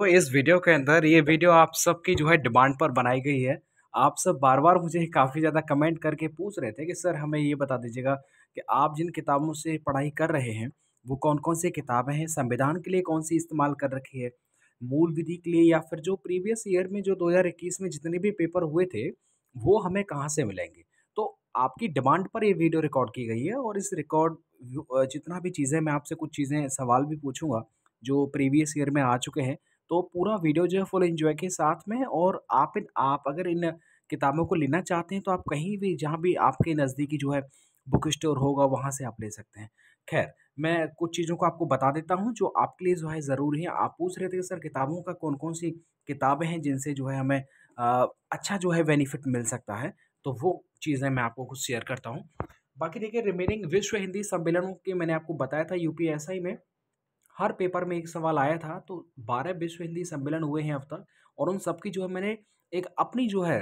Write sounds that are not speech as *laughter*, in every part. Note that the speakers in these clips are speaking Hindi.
तो इस वीडियो के अंदर ये वीडियो आप सबकी जो है डिमांड पर बनाई गई है आप सब बार बार मुझे काफ़ी ज़्यादा कमेंट करके पूछ रहे थे कि सर हमें ये बता दीजिएगा कि आप जिन किताबों से पढ़ाई कर रहे हैं वो कौन कौन सी किताबें हैं संविधान के लिए कौन सी इस्तेमाल कर रखी है मूल विधि के लिए या फिर जो प्रीवियस ईयर में जो 2021 में जितने भी पेपर हुए थे वो हमें कहाँ से मिलेंगे तो आपकी डिमांड पर ये वीडियो रिकॉर्ड की गई है और इस रिकॉर्ड जितना भी चीज़ें मैं आपसे कुछ चीज़ें सवाल भी पूछूंगा जो प्रीवियस ईयर में आ चुके हैं तो पूरा वीडियो जो है फुल इन्जॉय के साथ में और आप इन आप अगर इन किताबों को लेना चाहते हैं तो आप कहीं भी जहाँ भी आपके नज़दीकी जो है बुक स्टोर होगा वहाँ से आप ले सकते हैं खैर मैं कुछ चीज़ों को आपको बता देता हूँ जो आपके लिए जो है ज़रूरी है आप पूछ रहे थे कि सर किताबों का कौन कौन सी किताबें हैं जिनसे जो है हमें अच्छा जो है बेनिफिट मिल सकता है तो वो चीज़ें मैं आपको कुछ शेयर करता हूँ बाकी देखिए रिमेनिंग विश्व हिंदी सम्मेलनों के मैंने आपको बताया था यूपीएसआई में हर पेपर में एक सवाल आया था तो बारह विश्व हिंदी सम्मेलन हुए हैं अब तक और उन सबकी जो है मैंने एक अपनी जो है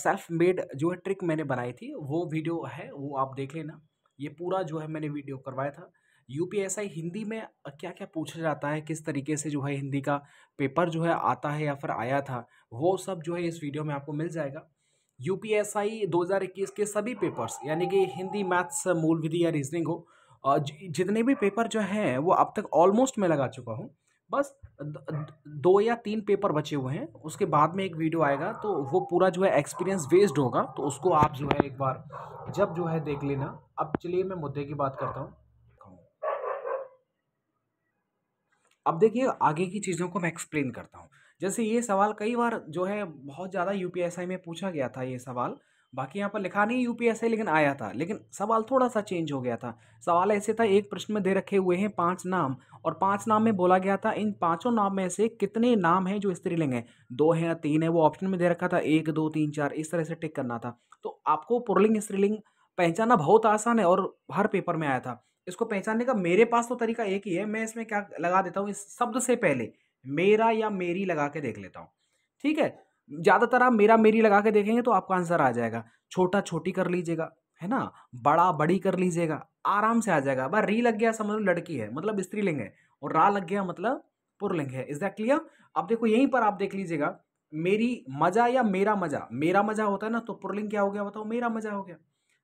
सेल्फ uh, मेड जो है ट्रिक मैंने बनाई थी वो वीडियो है वो आप देख लेना ये पूरा जो है मैंने वीडियो करवाया था यू हिंदी में क्या क्या पूछा जाता है किस तरीके से जो है हिंदी का पेपर जो है आता है या फिर आया था वो सब जो है इस वीडियो में आपको मिल जाएगा यू पी 2021 के सभी पेपर्स यानी कि हिंदी मैथ्स मूल विधि या रीजनिंग हो जितने भी पेपर जो हैं वो अब तक ऑलमोस्ट मैं लगा चुका हूँ बस दो या तीन पेपर बचे हुए हैं उसके बाद में एक वीडियो आएगा तो वो पूरा जो है एक्सपीरियंस वेस्ड होगा तो उसको आप जो है एक बार जब जो है देख लेना अब चलिए मैं मुद्दे की बात करता हूँ अब देखिए आगे की चीज़ों को मैं एक्सप्लेन करता हूँ जैसे ये सवाल कई बार जो है बहुत ज़्यादा यू में पूछा गया था ये सवाल बाकी यहाँ पर लिखा नहीं यूपीएससी लेकिन आया था लेकिन सवाल थोड़ा सा चेंज हो गया था सवाल ऐसे था एक प्रश्न में दे रखे हुए हैं पांच नाम और पांच नाम में बोला गया था इन पांचों नाम में से कितने नाम हैं जो स्त्रीलिंग है दो है या तीन है वो ऑप्शन में दे रखा था एक दो तीन चार इस तरह से टिक करना था तो आपको पुरलिंग स्त्रीलिंग पहचाना बहुत आसान है और हर पेपर में आया था इसको पहचानने का मेरे पास तो तरीका एक ही है मैं इसमें क्या लगा देता हूँ इस शब्द से पहले मेरा या मेरी लगा के देख लेता हूँ ठीक है ज़्यादातर आप मेरा मेरी लगा के देखेंगे तो आपका आंसर आ जाएगा छोटा छोटी कर लीजिएगा है ना बड़ा बड़ी कर लीजिएगा आराम से आ जाएगा अब री लग गया समझ लो लड़की है मतलब स्त्रीलिंग है और रा लग गया मतलब पुरलिंग है इज दैट क्लियर अब देखो यहीं पर आप देख लीजिएगा मेरी मजा या मेरा मजा मेरा मजा होता है ना तो पुरलिंग क्या हो गया बताओ मेरा मजा हो गया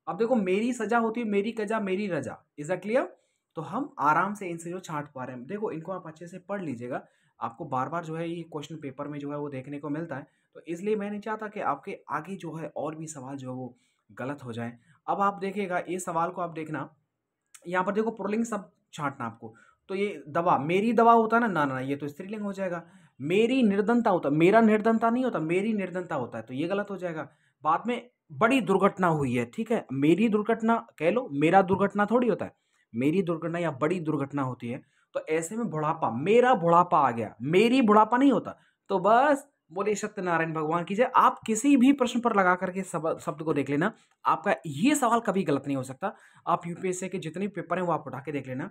अब देखो मेरी सजा होती है मेरी कजा मेरी रजा इज दैट क्लियर तो हम आराम से इनसे जो छांट पा रहे हैं देखो इनको आप अच्छे से पढ़ लीजिएगा आपको बार बार जो है ये क्वेश्चन पेपर में जो है वो देखने को मिलता है तो इसलिए मैं नहीं चाहता कि आपके आगे जो है और भी सवाल जो है वो गलत हो जाए अब आप देखेगा ये सवाल को आप देखना यहाँ पर देखो पुरलिंग सब छाटना आपको तो ये दवा मेरी दवा होता है ना ना ना ये तो स्त्रीलिंग हो जाएगा मेरी निर्धनता होता मेरा निर्धनता नहीं होता मेरी निर्धनता होता है तो ये गलत हो जाएगा बाद में बड़ी दुर्घटना हुई है ठीक है मेरी दुर्घटना कह लो मेरा दुर्घटना थोड़ी होता है मेरी दुर्घटना या बड़ी दुर्घटना होती है तो ऐसे में बुढ़ापा मेरा बुढ़ापा आ गया मेरी बुढ़ापा नहीं होता तो बस बोले सत्यनारायण भगवान की जय आप किसी भी प्रश्न पर लगा करके सब शब्द को देख लेना आपका ये सवाल कभी गलत नहीं हो सकता आप यूपीएससी के जितने पेपर हैं वो आप उठा के देख लेना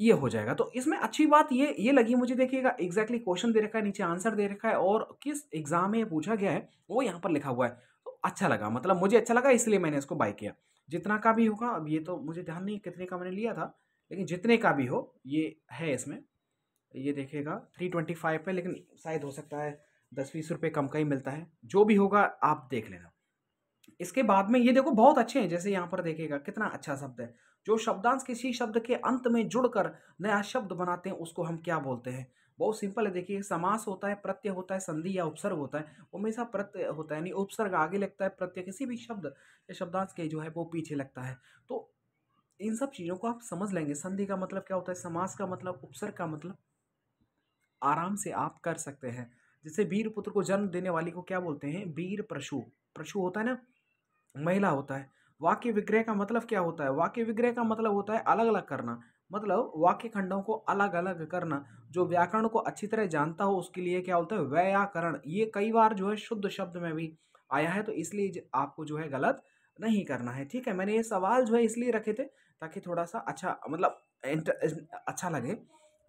ये हो जाएगा तो इसमें अच्छी बात ये ये लगी मुझे देखिएगा एग्जैक्टली क्वेश्चन दे रखा है नीचे आंसर दे रखा है और किस एग्जाम में पूछा गया है वो यहाँ पर लिखा हुआ है तो अच्छा लगा मतलब मुझे अच्छा लगा इसलिए मैंने इसको बाई किया जितना का भी होगा अब ये तो मुझे ध्यान नहीं कितने का मैंने लिया था लेकिन जितने का भी हो ये है इसमें ये देखेगा थ्री ट्वेंटी फाइव है लेकिन शायद हो सकता है दस बीस रुपये कम का ही मिलता है जो भी होगा आप देख लेना इसके बाद में ये देखो बहुत अच्छे हैं जैसे यहाँ पर देखेगा कितना अच्छा शब्द है जो शब्दांश किसी शब्द के अंत में जुड़कर नया शब्द बनाते हैं उसको हम क्या बोलते हैं बहुत सिंपल है देखिए समास होता है प्रत्यय होता है संधि या उपसर्ग होता है वो हमेशा प्रत्यय होता है यानी उपसर्ग आगे लगता है प्रत्यय किसी भी शब्द या शब्दांश के जो है वो पीछे लगता है तो इन सब चीज़ों को आप समझ लेंगे संधि का मतलब क्या होता है समास का मतलब उपसर्ग का मतलब आराम से आप कर सकते हैं जैसे वीर पुत्र को जन्म देने वाली को क्या बोलते हैं वीर प्रशु प्रशु होता है ना महिला होता है वाक्य विग्रह का मतलब क्या होता है वाक्य विग्रह का मतलब होता है अलग अलग करना मतलब वाक्य खंडों को अलग अलग करना जो व्याकरण को अच्छी तरह जानता हो उसके लिए क्या होता है व्याकरण ये कई बार जो है शुद्ध शब्द में भी आया है तो इसलिए आपको जो है गलत नहीं करना है ठीक है मैंने ये सवाल जो है इसलिए रखे थे ताकि थोड़ा सा अच्छा मतलब अच्छा लगे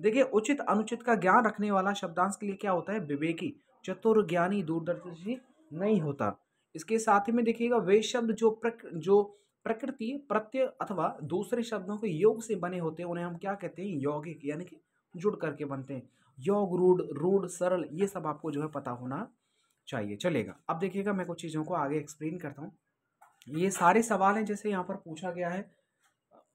देखिए उचित अनुचित का ज्ञान रखने वाला शब्दांश के लिए क्या होता है विवेकी चतुर ज्ञानी दूरदर्शी नहीं होता इसके साथ ही में देखिएगा वे शब्द जो प्रक जो प्रकृति प्रत्यय अथवा दूसरे शब्दों के योग से बने होते हैं उन्हें हम क्या कहते हैं यौगिक यानी कि जुड़ करके बनते हैं योग रूढ़ रूढ़ सरल ये सब आपको जो है पता होना चाहिए चलेगा अब देखिएगा मैं कुछ चीज़ों को आगे एक्सप्लेन करता हूँ ये सारे सवाल हैं जैसे यहाँ पर पूछा गया है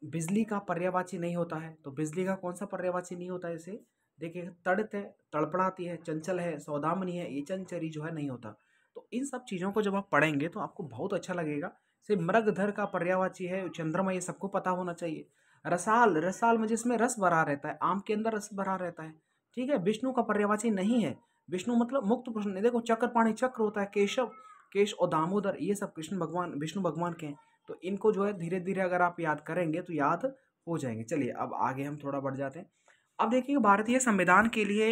बिजली का पर्यावाची नहीं होता है तो बिजली का कौन सा पर्यावाची नहीं होता है इसे देखिए तड़त है तड़पड़ाती है चंचल है सौदामनी है ये चंचरी जो है नहीं होता तो इन सब चीज़ों को जब आप पढ़ेंगे तो आपको बहुत अच्छा लगेगा से मृगधर का पर्यावाची है चंद्रमा ये सबको पता होना चाहिए रसाल रसाल में जिसमें रस भरा रहता है आम के अंदर रस भरा रहता है ठीक है विष्णु का पर्यावाची नहीं है विष्णु मतलब मुक्त प्रश्न देखो चक्र पाणी चक्र होता है केशव केश और दामोदर ये सब कृष्ण भगवान विष्णु भगवान के हैं तो इनको जो है धीरे धीरे अगर आप याद करेंगे तो याद हो जाएंगे चलिए अब आगे हम थोड़ा बढ़ जाते हैं अब देखिए भारतीय संविधान के लिए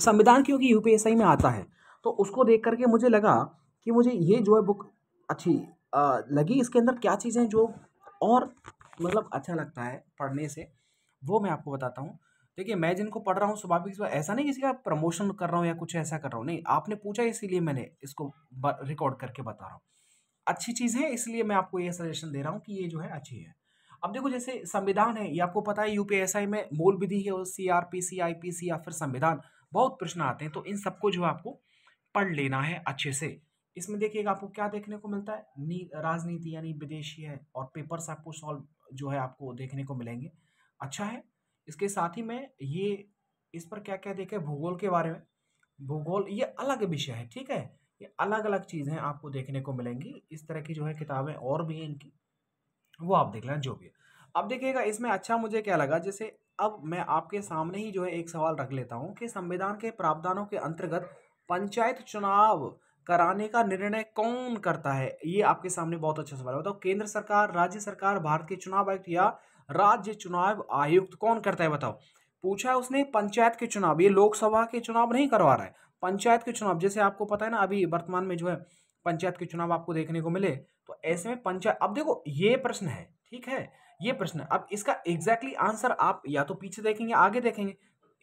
संविधान क्योंकि यू में आता है तो उसको देख करके मुझे लगा कि मुझे ये जो है बुक अच्छी लगी इसके अंदर क्या चीज़ें जो और मतलब अच्छा लगता है पढ़ने से वो मैं आपको बताता हूँ देखिए मैं जिनको पढ़ रहा हूँ स्वाभाविक ऐसा नहीं किसी का प्रमोशन कर रहा हूँ या कुछ ऐसा कर रहा हूँ नहीं आपने पूछा इसीलिए मैंने इसको रिकॉर्ड करके बता रहा हूँ अच्छी चीज़ है इसलिए मैं आपको ये सजेशन दे रहा हूँ कि ये जो है अच्छी है अब देखो जैसे संविधान है ये आपको पता है यू में मूल विधि है और C R P C I P C या फिर संविधान बहुत प्रश्न आते हैं तो इन सबको जो है आपको पढ़ लेना है अच्छे से इसमें देखिएगा आपको क्या देखने को मिलता है नी राजनीति यानी विदेशी है और पेपर्स आपको सॉल्व जो है आपको देखने को मिलेंगे अच्छा है इसके साथ ही मैं ये इस पर क्या क्या देखे भूगोल के बारे में भूगोल ये अलग विषय है ठीक है ये अलग अलग चीज़ें आपको देखने को मिलेंगी इस तरह की जो है किताबें और भी हैं इनकी वो आप देख लें जो भी अब देखिएगा इसमें अच्छा मुझे क्या लगा जैसे अब मैं आपके सामने ही जो है एक सवाल रख लेता हूँ कि संविधान के प्रावधानों के अंतर्गत पंचायत चुनाव कराने का निर्णय कौन करता है ये आपके सामने बहुत अच्छा सवाल है बताओ केंद्र सरकार राज्य सरकार भारत के चुनाव आयुक्त या राज्य चुनाव आयुक्त कौन करता है बताओ पूछा है उसने पंचायत के चुनाव ये लोकसभा के चुनाव नहीं करवा रहा है पंचायत के चुनाव जैसे आपको पता है ना अभी वर्तमान में जो है पंचायत के चुनाव आपको देखने को मिले तो ऐसे में पंचायत अब देखो ये प्रश्न है ठीक है ये प्रश्न अब इसका एग्जैक्टली exactly आंसर आप या तो पीछे देखेंगे आगे देखेंगे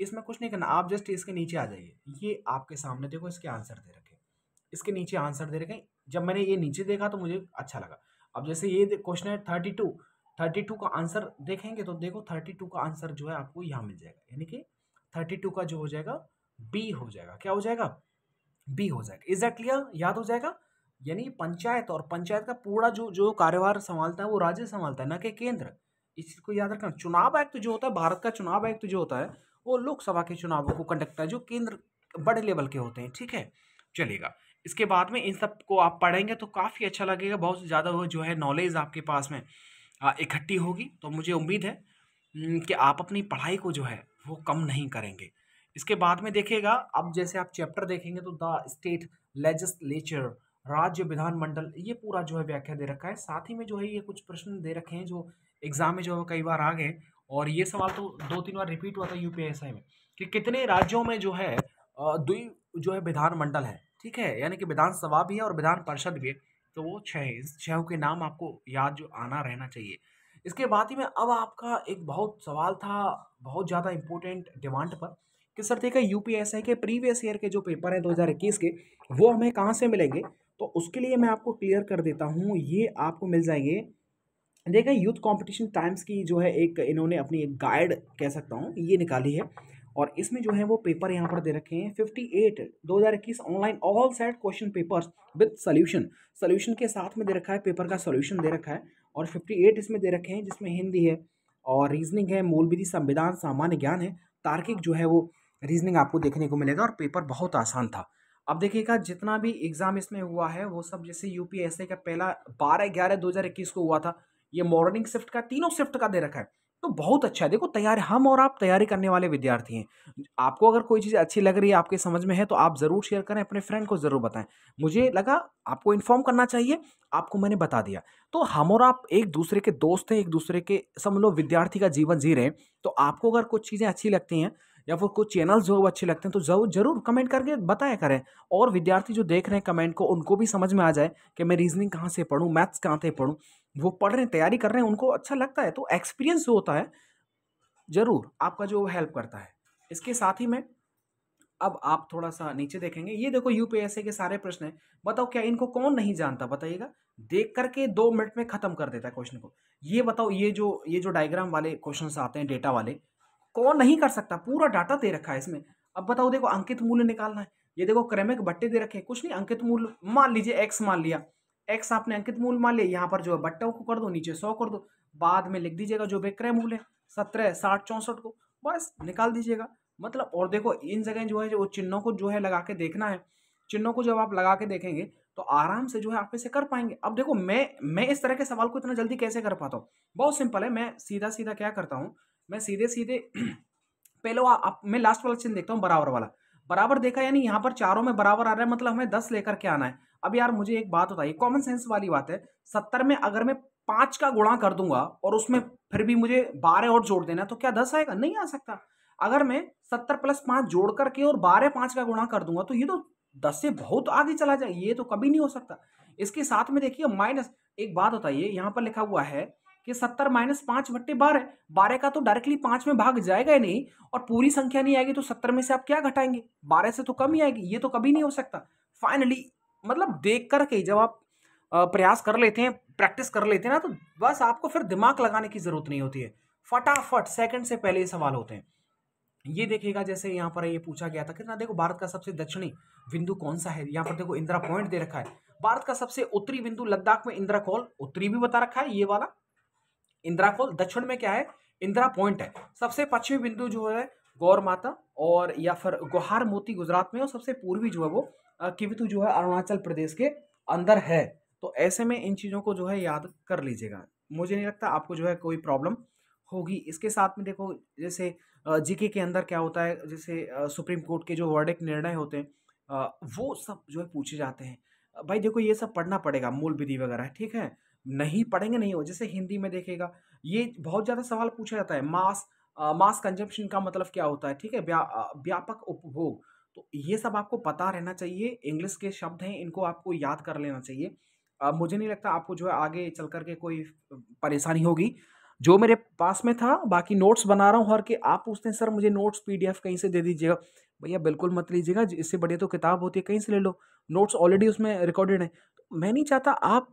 इसमें कुछ नहीं करना आप जस्ट इसके नीचे आ जाइए ये आपके सामने देखो इसके आंसर दे रखे इसके नीचे आंसर दे रखे जब मैंने ये नीचे देखा तो मुझे अच्छा लगा अब जैसे ये क्वेश्चन है थर्टी टू थर्टी टू का आंसर देखेंगे तो देखो थर्टी टू का आंसर जो है आपको यहाँ मिल जाएगा यानी कि थर्टी टू का जो हो जाएगा बी हो जाएगा क्या हो जाएगा बी हो जाएगा इज दैट क्लियर याद हो जाएगा यानी पंचायत और पंचायत का पूरा जो जो कार्यभार संभालता है वो राज्य संभालता है ना कि केंद्र इस चीज़ को याद रखना चुनाव आयुक्त तो जो होता है भारत का चुनाव आयुक्त तो जो होता है वो लोकसभा के चुनावों को कंडक्ट करता है जो केंद्र बड़े लेवल के होते हैं ठीक है चलेगा इसके बाद में इन सब को आप पढ़ेंगे तो काफ़ी अच्छा लगेगा बहुत ज़्यादा वो जो है नॉलेज आपके पास में इकट्ठी होगी तो मुझे उम्मीद है हम्म, कि आप अपनी पढ़ाई को जो है वो कम नहीं करेंगे इसके बाद में देखिएगा अब जैसे आप चैप्टर देखेंगे तो द स्टेट लेजिस्लेचर राज्य विधानमंडल ये पूरा जो है व्याख्या दे रखा है साथ ही में जो है ये कुछ प्रश्न दे रखे हैं जो एग्जाम में जो है कई बार आ गए और ये सवाल तो दो तीन बार रिपीट हुआ था यूपीएसआई में कि कितने राज्यों में जो है दुई जो है विधानमंडल है ठीक है यानी कि विधानसभा भी है और विधान परिषद भी है तो वो छः छः के नाम आपको याद जो आना रहना चाहिए इसके बाद ही में अब आपका एक बहुत सवाल था बहुत ज़्यादा इम्पोर्टेंट डिमांड पर कि सर पी एस यू के प्रीवियस ईयर के जो पेपर हैं इक्कीस के वो हमें कहाँ से मिलेंगे तो उसके लिए मैं आपको क्लियर कर देता हूँ ये आपको मिल जाएंगे देखा यूथ कंपटीशन टाइम्स की जो है एक इन्होंने अपनी एक गाइड कह सकता हूँ ये निकाली है और इसमें जो है वो पेपर यहाँ पर दे रखे हैं 58 2021 online all set question papers with solution solution के साथ में दे रखा है पेपर का सोल्यूशन दे रखा है और 58 इसमें दे रखे हैं जिसमें हिंदी है और रीजनिंग है मूल विधि संविधान सामान्य ज्ञान है तार्किक जो है वो रीजनिंग आपको देखने को मिलेगा और पेपर बहुत आसान था अब देखिएगा जितना भी एग्ज़ाम इसमें हुआ है वो सब जैसे यू का पहला बारह ग्यारह दो को हुआ था ये मॉर्निंग शिफ्ट का तीनों शिफ्ट का दे रखा है तो बहुत अच्छा है देखो तैयारी हम और आप तैयारी करने वाले विद्यार्थी हैं आपको अगर कोई चीज़ अच्छी लग रही है आपके समझ में है तो आप ज़रूर शेयर करें अपने फ्रेंड को ज़रूर बताएं मुझे लगा आपको इन्फॉर्म करना चाहिए आपको मैंने बता दिया तो हम और आप एक दूसरे के दोस्त हैं एक दूसरे के समझ लो विद्यार्थी का जीवन जी रहे हैं तो आपको अगर कुछ चीज़ें अच्छी लगती हैं या फिर कुछ चैनल्स जो अच्छे लगते हैं तो जरूर जरूर कमेंट करके बताया करें और विद्यार्थी जो देख रहे हैं कमेंट को उनको भी समझ में आ जाए कि मैं रीजनिंग कहाँ से पढ़ूँ मैथ्स कहाँ से पढ़ूँ वो पढ़ रहे हैं तैयारी कर रहे हैं उनको अच्छा लगता है तो एक्सपीरियंस जो होता है ज़रूर आपका जो हेल्प करता है इसके साथ ही में अब आप थोड़ा सा नीचे देखेंगे ये देखो यूपीएससी के सारे प्रश्न हैं बताओ क्या इनको कौन नहीं जानता बताइएगा देख करके दो मिनट में खत्म कर देता है क्वेश्चन को ये बताओ ये जो ये जो डायग्राम वाले क्वेश्चन आते हैं डेटा वाले कौन नहीं कर सकता पूरा डाटा दे रखा है इसमें अब बताओ देखो अंकित मूल्य निकालना है ये देखो क्रमिक बट्टे दे रखे हैं कुछ नहीं अंकित मूल्य मान लीजिए एक्स मान लिया एक्स आपने अंकित मूल्य मान लिया यहाँ पर जो है बट्टों को कर दो नीचे सौ कर दो बाद में लिख दीजिएगा जो विक्रय मूल्य है सत्रह साठ चौंसठ को बस निकाल दीजिएगा मतलब और देखो इन जगह जो है वो चिन्हों को जो है लगा के देखना है चिन्हों को जब आप लगा के देखेंगे तो आराम से जो है आप इसे कर पाएंगे अब देखो मैं मैं इस तरह के सवाल को इतना जल्दी कैसे कर पाता हूँ बहुत सिंपल है मैं सीधा सीधा क्या करता हूँ मैं सीधे सीधे *clears throat* पहले आप मैं लास्ट वाला चिन्ह देखता हूँ बराबर वाला बराबर देखा यानी यहाँ पर चारों में बराबर आ रहा है मतलब हमें दस लेकर के आना है अब यार मुझे एक बात बताइए कॉमन सेंस वाली बात है सत्तर में अगर मैं पाँच का गुणा कर दूंगा और उसमें फिर भी मुझे बारह और जोड़ देना है तो क्या दस आएगा नहीं आ सकता अगर मैं सत्तर प्लस पाँच जोड़ करके और बारह पाँच का गुणा कर दूंगा तो ये तो दस से बहुत आगे चला जाए ये तो कभी नहीं हो सकता इसके साथ में देखिए माइनस एक बात बताइए यहाँ पर लिखा हुआ है कि सत्तर माइनस पांच बट्टे बारह बारह का तो डायरेक्टली पांच में भाग जाएगा ही नहीं और पूरी संख्या नहीं आएगी तो सत्तर में से आप क्या घटाएंगे बारह से तो कम ही आएगी ये तो कभी नहीं हो सकता फाइनली मतलब देख करके जब आप प्रयास कर लेते हैं प्रैक्टिस कर लेते हैं ना तो बस आपको फिर दिमाग लगाने की जरूरत नहीं होती है फटाफट सेकंड से पहले ये सवाल होते हैं ये देखिएगा जैसे यहाँ पर ये पूछा गया था कितना देखो भारत का सबसे दक्षिणी बिंदु कौन सा है यहाँ पर देखो इंदिरा पॉइंट दे रखा है भारत का सबसे उत्तरी बिंदु लद्दाख में इंदिरा कॉल उत्तरी भी बता रखा है ये वाला इंदिरा खोल दक्षिण में क्या है इंदिरा पॉइंट है सबसे पश्चिमी बिंदु जो है गौर माता और या फिर गुहार मोती गुजरात में और सबसे पूर्वी जो है वो किवितु जो है अरुणाचल प्रदेश के अंदर है तो ऐसे में इन चीज़ों को जो है याद कर लीजिएगा मुझे नहीं लगता आपको जो है कोई प्रॉब्लम होगी इसके साथ में देखो जैसे जीके के अंदर क्या होता है जैसे सुप्रीम कोर्ट के जो वर्डिक निर्णय होते हैं वो सब जो है पूछे जाते हैं भाई देखो ये सब पढ़ना पड़ेगा मूल विधि वगैरह ठीक है नहीं पढ़ेंगे नहीं हो जैसे हिंदी में देखेगा ये बहुत ज़्यादा सवाल पूछा जाता है मास आ, मास कंजम्पशन का मतलब क्या होता है ठीक है व्या, व्यापक उपभोग तो ये सब आपको पता रहना चाहिए इंग्लिश के शब्द हैं इनको आपको याद कर लेना चाहिए आ, मुझे नहीं लगता आपको जो है आगे चल करके कोई परेशानी होगी जो मेरे पास में था बाकी नोट्स बना रहा हूँ हर के आप पूछते हैं सर मुझे नोट्स पीडीएफ कहीं से दे दीजिएगा भैया बिल्कुल मत लीजिएगा इससे बढ़िया तो किताब होती है कहीं से ले लो नोट्स ऑलरेडी उसमें रिकॉर्डेड हैं मैं नहीं चाहता आप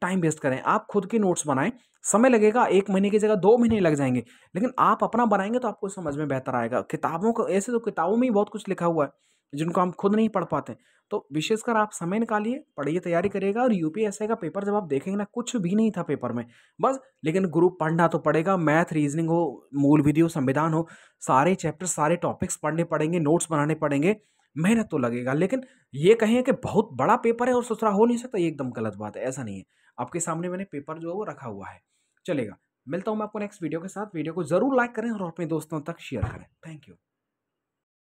टाइम वेस्ट करें आप खुद के नोट्स बनाएं समय लगेगा एक महीने की जगह दो महीने लग जाएंगे लेकिन आप अपना बनाएंगे तो आपको समझ में बेहतर आएगा किताबों को ऐसे तो किताबों में ही बहुत कुछ लिखा हुआ है जिनको हम खुद नहीं पढ़ पाते तो विशेषकर आप समय निकालिए पढ़िए तैयारी करिएगा और यू का पेपर जब आप देखेंगे ना कुछ भी नहीं था पेपर में बस लेकिन ग्रुप पढ़ना तो पड़ेगा मैथ रीजनिंग हो मूल विधि हो संविधान हो सारे चैप्टर सारे टॉपिक्स पढ़ने पड़ेंगे नोट्स बनाने पड़ेंगे मेहनत तो लगेगा लेकिन ये कहें कि बहुत बड़ा पेपर है और ससुरा हो नहीं सकता ये एकदम गलत बात है ऐसा नहीं है आपके सामने मैंने पेपर जो है वो रखा हुआ है चलेगा मिलता हूँ मैं आपको नेक्स्ट वीडियो के साथ वीडियो को ज़रूर लाइक करें और अपने दोस्तों तक शेयर करें थैंक यू